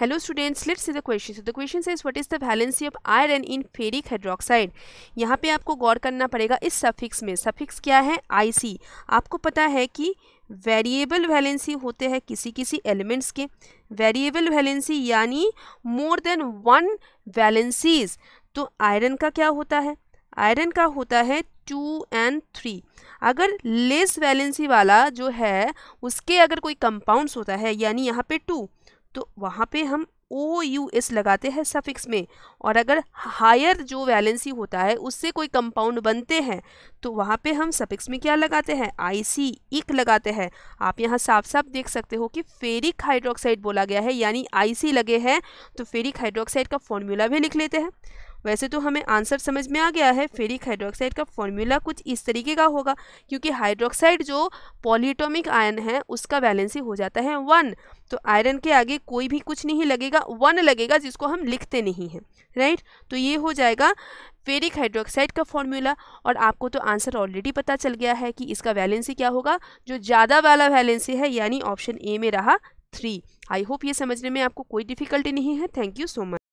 hello students let's see the question so the question says what is the valency of iron in ferric hydroxide यहाँ पे आपको गौर करना पड़ेगा इस suffix में सफिक्स क्या है आईसी आपको पता है कि वेरिएबल वैलेंसी होते हैं किसी किसी एलिमेंट्स के वेरिएबल वैलेंसी यानी मोर देन वन वैलेंसीज तो आयरन का क्या होता है आयरन का होता है टू एंड थ्री अगर लेस वैलेंसी वाला जो है उसके अगर कोई कंपाउंड्स होता है यानी यहाँ पे टू तो वहाँ पे हम ओ यू एस लगाते हैं सफिक्स में और अगर हायर जो वैलेंसी होता है उससे कोई कंपाउंड बनते हैं तो वहाँ पे हम सफिक्स में क्या लगाते हैं आई सी इक लगाते हैं आप यहाँ साफ साफ देख सकते हो कि फेरिक हाइड्रोक्साइड बोला गया है यानी आई सी लगे हैं तो फेरिक हाइड्रोक्साइड का फॉर्मूला भी लिख लेते हैं वैसे तो हमें आंसर समझ में आ गया है फेरिक हाइड्रोक्साइड का फॉर्मूला कुछ इस तरीके का होगा क्योंकि हाइड्रोक्साइड जो पॉलीटोमिक आयन है उसका वैलेंसी हो जाता है वन तो आयरन के आगे कोई भी कुछ नहीं लगेगा वन लगेगा जिसको हम लिखते नहीं हैं राइट तो ये हो जाएगा फेरिक हाइड्रोक्साइड का फॉर्मूला और आपको तो आंसर ऑलरेडी पता चल गया है कि इसका वैलेंसी क्या होगा जो ज़्यादा वाला वैलेंसी है यानी ऑप्शन ए में रहा थ्री आई होप ये समझने में आपको कोई डिफिकल्टी नहीं है थैंक यू सो मच